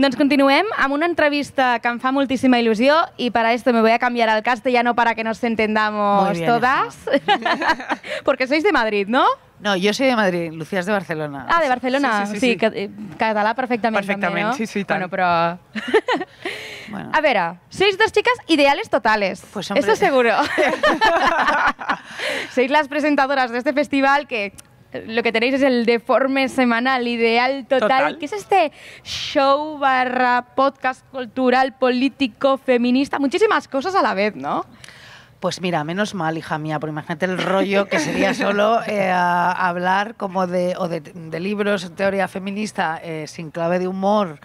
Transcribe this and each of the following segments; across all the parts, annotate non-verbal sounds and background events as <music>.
Doncs continuem amb una entrevista que em fa moltíssima il·lusió i per això me voy a canviar al castellano para que nos entendamos bien, todas. <laughs> Porque sois de Madrid, ¿no? No, yo soy de Madrid, Lucía es de Barcelona. Ah, de Barcelona, sí, sí, sí, sí. sí eh, català perfectament. Perfectament, també, no? sí, sí, tant. Bueno, però... <laughs> bueno. A veure, sois dos chicas ideales totales, pues hombre... eso seguro. <laughs> sois las presentadoras de este festival que lo que tenéis es el deforme semanal ideal total, ¿Qué que es este show barra podcast cultural, político, feminista, muchísimas cosas a la vez, ¿no? Pues mira, menos mal, hija mía, porque imagínate el rollo que sería solo eh, hablar como de, o de, libros, teoría feminista, eh, sin clave de humor.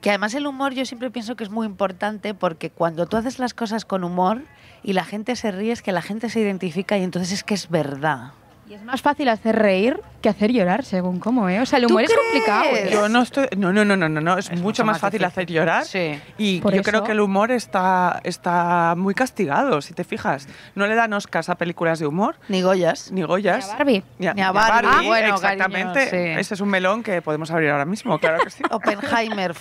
Que además el humor yo siempre pienso que es muy importante porque cuando tú haces las cosas con humor y la gente se ríe es que la gente se identifica y entonces es que es verdad. Y es más fácil hacer reír que hacer llorar, según cómo, ¿eh? O sea, el humor es complicado. Yo no estoy. No, no, no, no, no. Es, mucho, más, fácil hacer llorar. Sí. Y yo creo que el humor está, está muy castigado, si te fijas. No le dan Oscars a películas de humor. Ni Goyas. Ni Goyas. Ni a Barbie. Ni a, Barbie. Ah, bueno, exactamente. Ese es un melón que podemos abrir ahora mismo, claro que sí. <laughs> Oppenheimer.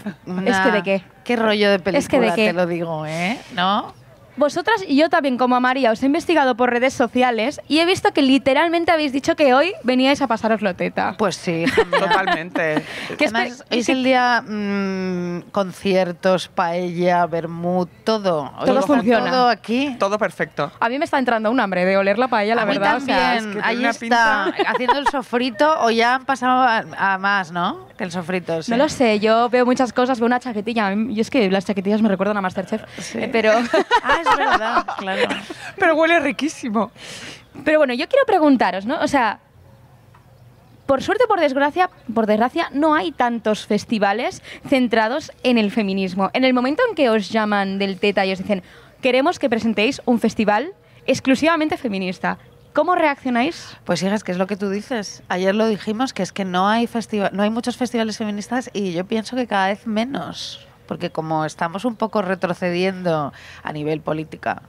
Es que de qué. ¿Qué rollo de película? Es que de qué. Te lo digo, ¿eh? ¿No? Vosotras y yo también, como a María, os he investigado por redes sociales y he visto que literalmente habéis dicho que hoy veníais a pasaros la teta. Pues sí, totalmente. <laughs> que Además, es el día mm, conciertos, paella, vermut, todo. todo funciona. Todo aquí. Todo perfecto. A mí me está entrando un hambre de oler la paella, la verdad. Mí también. Ahí está, haciendo el sofrito o ya han pasado a, más, ¿no? el sofrito. No lo sé, yo veo muchas cosas, veo una chaquetilla. Yo es que las chaquetillas me recuerdan a Masterchef, sí. Eh, pero... Ah, claro. Pero huele riquísimo. Pero bueno, yo quiero preguntaros, ¿no? O sea, por suerte por desgracia, por desgracia, no hay tantos festivales centrados en el feminismo. En el momento en que os llaman del Teta y os dicen, queremos que presentéis un festival exclusivamente feminista. ¿Cómo reaccionáis? Pues sigues, que es lo que tú dices. Ayer lo dijimos, que es que no hay, no hay muchos festivales feministas y yo pienso que cada vez menos porque como estamos un poco retrocediendo a nivel política,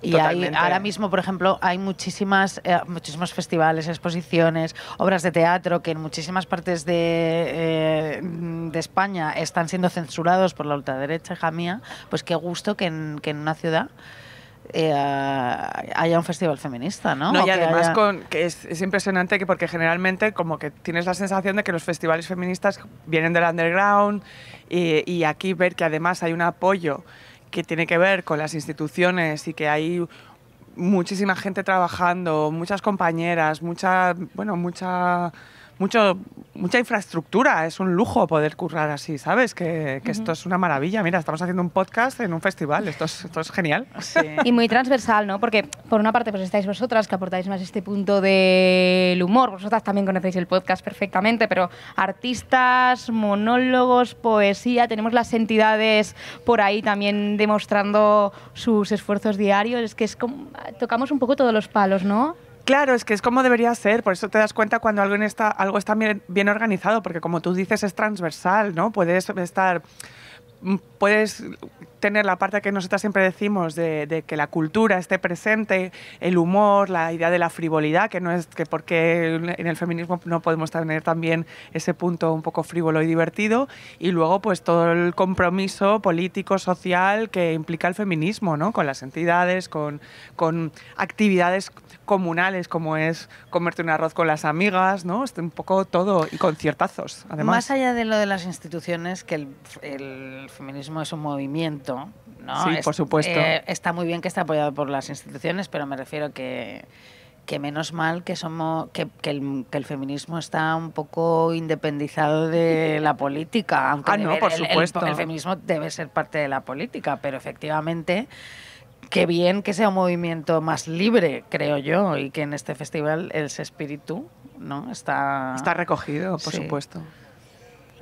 y ahora mismo, por ejemplo, hay muchísimas, eh, muchísimos festivales, exposiciones, obras de teatro que en muchísimas partes de, eh, de España están siendo censurados por la ultraderecha, hija mía. Pues qué gusto que en, que en una ciudad eh, haya un festival feminista, ¿no? No, y además con, que es, impresionante que porque generalmente como que tienes la sensación de que los festivales feministas vienen del underground y, y aquí ver que además hay un apoyo que tiene que ver con las instituciones y que hay muchísima gente trabajando, muchas compañeras, mucha, bueno, mucha mucho, mucha infraestructura. Es un lujo poder currar así, ¿sabes? Que, esto es una maravilla. Mira, estamos haciendo un podcast en un festival. Esto es, genial. y muy transversal, ¿no? Porque por una parte pues estáis vosotras que aportáis más este punto del humor. Vosotras también conocéis el podcast perfectamente, pero artistas, monólogos, poesía. Tenemos las entidades por ahí también demostrando sus esfuerzos diarios. Es que es como, tocamos un poco todos los palos, ¿no? Claro, es que es como debería ser, por eso te das cuenta cuando algo está, algo está bien, organizado, porque como tú dices es transversal, ¿no? Puedes estar mm, puedes tener la parte que nosotras siempre decimos de, que la cultura esté presente, el humor, la idea de la frivolidad, que no es que porque en el feminismo no podemos tener también ese punto un poco frívolo y divertido, y luego pues todo el compromiso político, social que implica el feminismo, ¿no? Con las entidades, con, con actividades comunales como es comerte un arroz con las amigas, ¿no? un poco todo y conciertazos, además. Más allá de lo de las instituciones, que el, feminismo es un movimiento, ¿no? Sí, por supuesto. Eh, está muy bien que esté apoyado por las instituciones, pero me refiero que que menos mal que somos que, el, feminismo está un poco independizado de la política aunque ah, no, por supuesto. el, feminismo debe ser parte de la política pero efectivamente qué bien que sea un movimiento más libre, creo yo, y que en este festival el espíritu ¿no? está... Está recogido, por supuesto.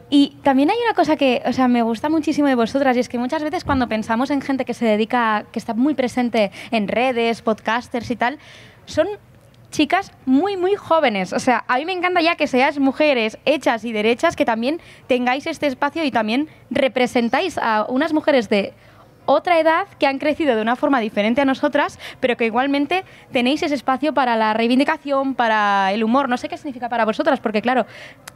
Y también hay una cosa que, o sea, me gusta muchísimo de vosotras y es que muchas veces cuando pensamos en gente que se dedica, que está muy presente en redes, podcasters y tal, son chicas muy, muy jóvenes. O sea, a mí me encanta ya que seáis mujeres hechas y derechas, que también tengáis este espacio y también representáis a unas mujeres de otra edad que han crecido de una forma diferente a nosotras, pero que igualmente tenéis ese espacio para la reivindicación, para el humor. No sé qué significa para vosotras, porque claro,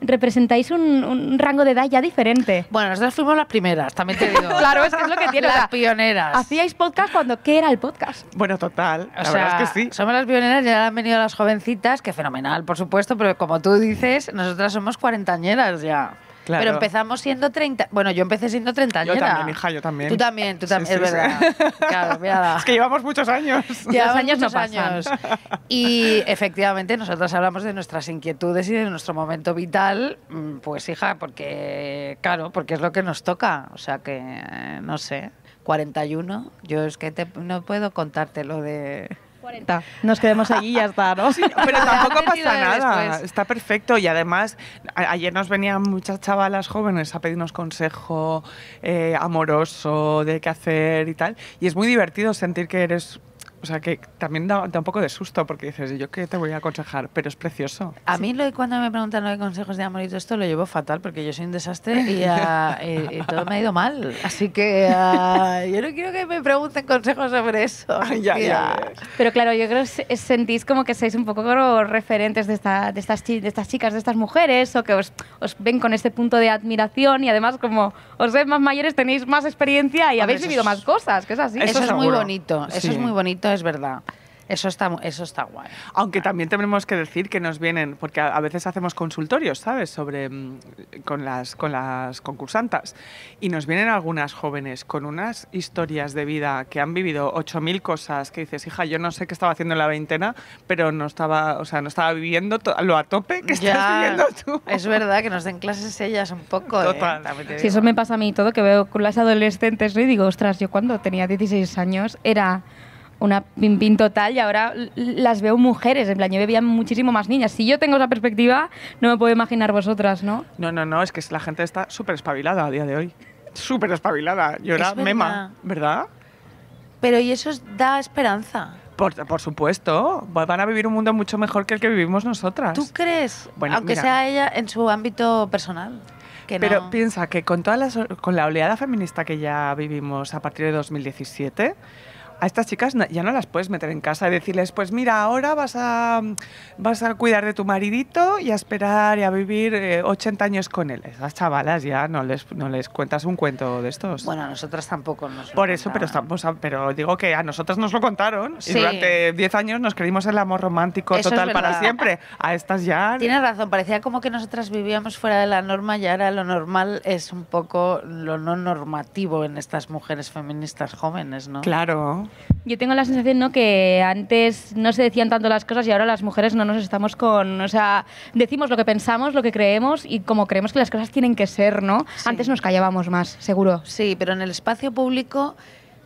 representáis un, rango de edad ya diferente. Bueno, nosotras fuimos las primeras, también te digo. <laughs> claro, es que es lo que tiene. Las pioneras. Hacíais podcast cuando, ¿qué era el podcast? Bueno, total. la verdad es que sí. Somos las pioneras, ya han venido las jovencitas, que fenomenal, por supuesto, pero como tú dices, nosotras somos cuarentañeras ya. Pero empezamos siendo 30. Bueno, yo empecé siendo 30 años. Yo también, hija, yo también. Tú también, tú también, es verdad. Claro, mira. Es que llevamos muchos años. <laughs> Llevamos años muchos años. Y efectivamente, nosotros hablamos de nuestras inquietudes y de nuestro momento vital, mm, pues hija, porque, claro, porque es lo que nos toca. O sea que, no sé, 41, yo es que no puedo contártelo de. Nos quedemos allí y ya está, ¿no? pero <laughs> tampoco pasa nada. Está perfecto. Y además, ayer nos venían muchas chavalas jóvenes a pedirnos consejo eh, amoroso de qué hacer y tal. Y es muy divertido sentir que eres o sea, que también da, un poco de susto porque dices, ¿yo qué te voy a aconsejar? Pero es precioso. A mí lo, cuando me preguntan los consejos de amor y todo esto lo llevo fatal porque yo soy un desastre y, ah, <laughs> eh, eh, todo me ha ido mal. Así que ah, yo no quiero que me pregunten consejos sobre eso. <laughs> Pero claro, yo creo que sentís como que sois un poco referentes de, de, estas, de estas chicas, de estas mujeres o que os, ven con este punto de admiración y además como os veis más mayores tenéis más experiencia y habéis vivido más cosas, que es así. Eso, es muy bonito, eso es muy bonito es verdad. Eso está, eso está guay. Aunque también tenemos que decir que nos vienen, porque a, veces hacemos consultorios, ¿sabes? Sobre, mm, con, las, con las concursantas. Y nos vienen algunas jóvenes con unas historias de vida que han vivido 8.000 cosas que dices, hija, yo no sé qué estaba haciendo en la veintena, pero no estaba, o sea, no estaba viviendo lo a tope que estás viviendo tú. Es verdad que nos den clases ellas un poco. ¿eh? totalmente. eso me pasa a mí todo, que veo con las adolescentes y digo, ostras, yo cuando tenía 16 años era una pin-pin total y ahora las veo mujeres, en plan, yo veía muchísimo más niñas. Si yo tengo esa perspectiva, no me puedo imaginar vosotras, ¿no? No, no, no, es que la gente está súper espabilada a día de hoy. Súper espabilada. Yo era mema, ¿verdad? Pero y eso da esperanza. Por, por, supuesto, van a vivir un mundo mucho mejor que el que vivimos nosotras. ¿Tú crees? Bueno, Aunque sea ella en su ámbito personal. pero piensa que con, todas las, con la oleada feminista que ya vivimos a partir de 2017 a estas chicas ya no las puedes meter en casa y decirles, pues mira, ahora vas a, vas a cuidar de tu maridito y a esperar y a vivir 80 eh, años con él. Esas chavalas ya no les, no les cuentas un cuento de estos. Bueno, a nosotras tampoco nos Por eso, pero, estamos pero digo que a nosotras nos lo contaron y durante 10 años nos creímos el amor romántico total para siempre. A estas ya... <laughs> Tienes razón, parecía como que nosotras vivíamos fuera de la norma y ahora lo normal es un poco lo no normativo en estas mujeres feministas jóvenes, ¿no? Claro. Yo tengo la sensación, ¿no? Que antes no se decían tanto las cosas y ahora las mujeres no nos estamos con, o sea, decimos lo que pensamos, lo que creemos y como creemos que las cosas tienen que ser, ¿no? Antes nos callábamos más, seguro. Sí, pero en el espacio público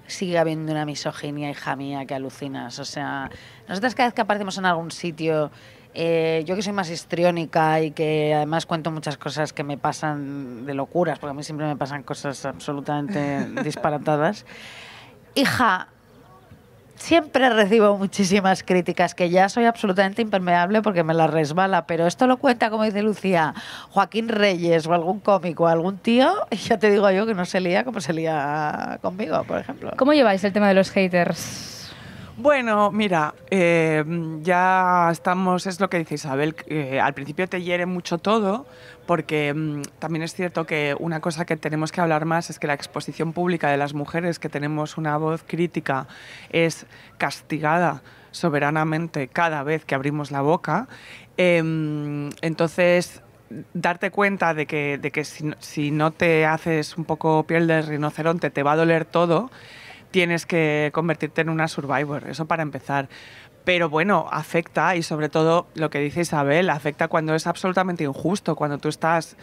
sigue habiendo una misoginia, hija mía, que alucinas. O sea, nosotras cada vez que aparecemos en algún sitio eh, yo que soy más histriónica y que además cuento muchas cosas que me pasan de locuras, porque a mí siempre me pasan cosas absolutamente <laughs> disparatadas. Hija, siempre recibo muchísimas críticas que ya soy absolutamente impermeable porque me las resbala, pero esto lo cuenta, como dice Lucía, Joaquín Reyes o algún cómico, algún tío, y ya te digo yo que no se lía como se lía conmigo, por ejemplo. ¿Cómo lleváis el tema de los haters? Bueno, mira, eh, ya estamos, es lo que dice Isabel, eh, al principio te hiere mucho todo, porque mm, también es cierto que una cosa que tenemos que hablar más es que la exposición pública de las mujeres, que tenemos una voz crítica, es castigada soberanamente cada vez que abrimos la boca. Em, entonces, darte cuenta de que, si no te haces un poco piel de rinoceronte, te va a doler todo tienes que convertirte en una survivor, eso para empezar. Pero bueno, afecta y sobre todo lo que dice Isabel, afecta cuando es absolutamente injusto, cuando tú estás...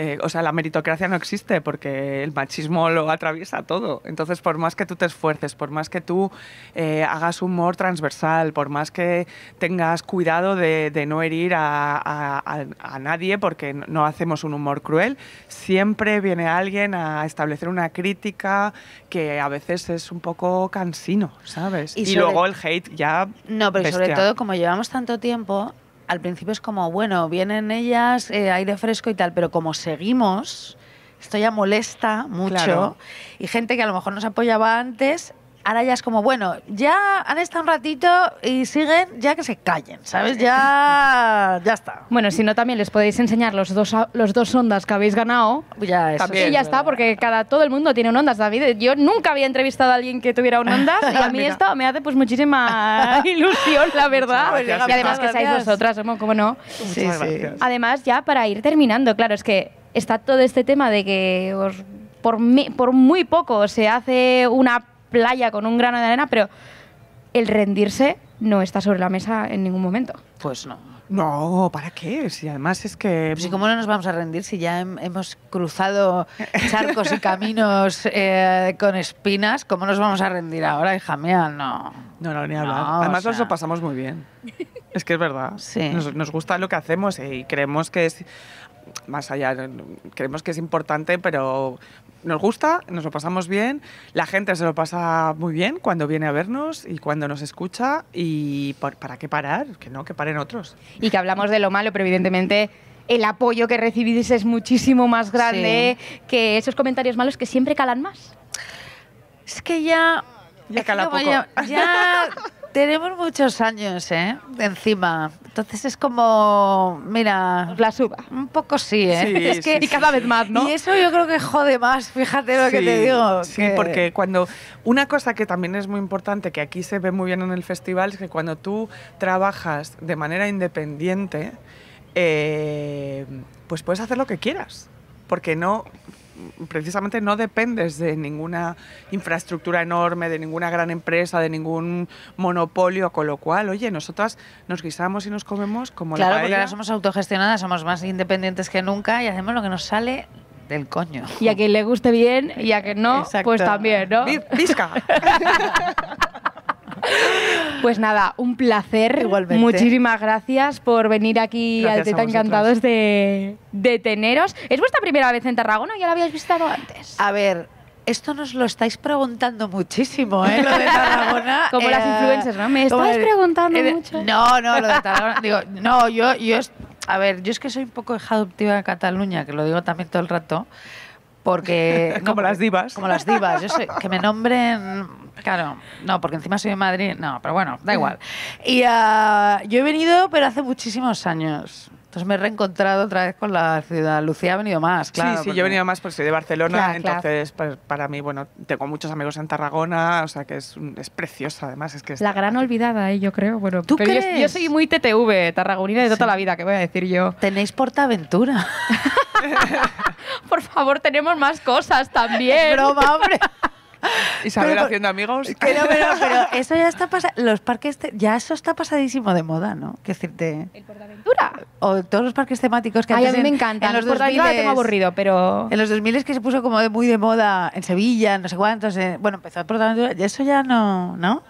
Eh, o sea, la meritocracia no existe porque el machismo lo atraviesa todo. Entonces, por más que tú te esfuerces, por más que tú eh, hagas humor transversal, por más que tengas cuidado de, no herir a, a, a, nadie porque no hacemos un humor cruel, siempre viene alguien a establecer una crítica que a veces es un poco cansino, ¿sabes? Y, y luego el hate ya... No, pero sobre todo, como llevamos tanto tiempo, al principio es como, bueno, vienen ellas, eh, aire fresco y tal, pero como seguimos, esto ya molesta mucho. Y gente que a lo mejor nos apoyaba antes ahora ya es como, bueno, ya han estado un ratito y siguen, ya que se callen, ¿sabes? Ya, <laughs> ya está. Bueno, si no, también les podéis enseñar los dos, los dos ondas que habéis ganado. Ya, ya está, porque cada, todo el mundo tiene un ondas, David. Yo nunca había entrevistado a alguien que tuviera un <laughs> ondas y a mí esto me hace pues muchísima <laughs> ilusión, la verdad. y además que seáis vosotras, ¿cómo no? Sí, sí. Además, ya para ir terminando, claro, es que está todo este tema de que por, por muy poco se hace una playa con un grano de arena, pero el rendirse no está sobre la mesa en ningún momento. Pues no. No, ¿para qué? Si además es que... Pues, ¿Y cómo no nos vamos a rendir si ya hemos cruzado charcos y <laughs> caminos eh, con espinas? ¿Cómo nos vamos a rendir ahora, hija mía? No. No, no, ni hablar. además nos lo pasamos muy bien. Es que es verdad. Sí. Nos, nos gusta lo que hacemos eh, y creemos que es más allá, creemos que es importante, pero nos gusta, nos lo pasamos bien, la gente se lo pasa muy bien cuando viene a vernos y cuando nos escucha y ¿para qué parar? Que no, que paren otros. Y que hablamos de lo malo, pero evidentemente el apoyo que recibís es muchísimo más grande que esos comentarios malos que siempre calan más. Es que ya... Ya cala poco. ya <laughs> tenemos muchos años, ¿eh? Encima. Entonces es como, mira... La suba. Un poco sí, ¿eh? es que, y cada vez más, ¿no? Y eso yo creo que jode más, fíjate lo que te digo. Sí, porque cuando... Una cosa que también es muy importante, que aquí se ve muy bien en el festival, es que cuando tú trabajas de manera independiente, eh, pues puedes hacer lo que quieras. Porque no, precisamente no dependes de ninguna infraestructura enorme, de ninguna gran empresa, de ningún monopolio, con lo cual, oye, nosotras nos guisamos y nos comemos como claro, la Claro, porque ahora somos autogestionadas, somos más independientes que nunca y hacemos lo que nos sale del coño. Y a quien le guste bien y a quien no, pues también, ¿no? ¡Visca! <laughs> Pues nada, un placer. Muchísimas gracias por venir aquí al Encantados de, teneros. ¿Es vuestra primera vez en Tarragona o ya la habíais visitado antes? A ver, esto nos lo estáis preguntando muchísimo, ¿eh? Lo de Tarragona. <laughs> Como las eh, influencers, ¿no? Me estáis preguntando mucho. No, no, lo de Tarragona. <laughs> digo, no, yo, A ver, yo es que soy un poco hija adoptiva de Cataluña, que lo digo también todo el rato. Porque... <laughs> como las divas. Como las divas. Yo sé, que me nombren... Claro, no, porque encima soy de Madrid. No, pero bueno, da igual. Y ah, yo he venido, pero hace muchísimos años. Entonces me he reencontrado otra vez con la ciudad. Lucía ha venido más, claro. Sí, sí, yo he venido más porque soy de Barcelona, entonces pues, Para, mí, bueno, tengo muchos amigos en Tarragona, o sea que es, es preciosa además. Es que la gran olvidada, ¿eh? yo creo. Bueno, ¿Tú crees? Yo, soy muy TTV, tarragonina de toda la vida, que voy a decir yo. Tenéis Portaventura. <laughs> <laughs> por favor, tenemos más cosas también. broma, hombre. <laughs> haciendo amigos. <laughs> Pero, pero, pero <laughs> eso ya está Los parques, ya eso está pasadísimo de moda, ¿no? Que decirte. El Portaventura. O todos los parques temáticos que Ay, a mí me encantan. En los, 2000 aburrido, pero. En los 2000 es que se puso como muy de moda en Sevilla, no sé cuántos. bueno, empezó el Portaventura. Y eso ya no. ¿No?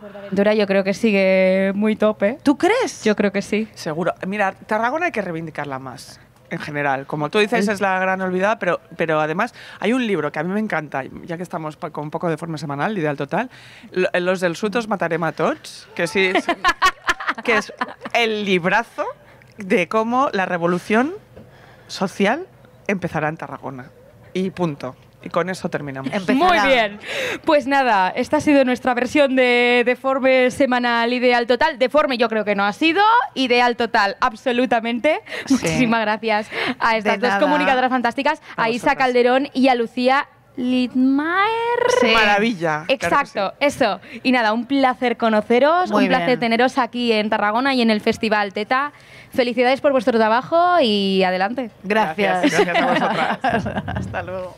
Portaventura yo creo que sigue muy tope. ¿Tú crees? Yo creo que sí. Seguro. Mira, Tarragona hay que reivindicarla más en general. Como tú dices, es la gran olvidada, pero, pero además hay un libro que a mí me encanta, ya que estamos con un poco de forma semanal, ideal total, Los del Sutos mataré a que sí <laughs> que es el librazo de cómo la revolución social empezará en Tarragona. Y punto. Y con eso terminamos. Muy bien. Pues nada, esta ha sido nuestra versión de Deforme Semanal Ideal Total. Deforme yo creo que no ha sido, Ideal Total absolutamente. Muchísimas gracias a estas dos comunicadoras fantásticas, a, Isa Calderón y a Lucía Lidmaer. Maravilla. Exacto, eso. Y nada, un placer conoceros, un placer teneros aquí en Tarragona y en el Festival Teta. Felicidades por vuestro trabajo y adelante. Gracias. Gracias, gracias a vosotras. <laughs> Hasta luego.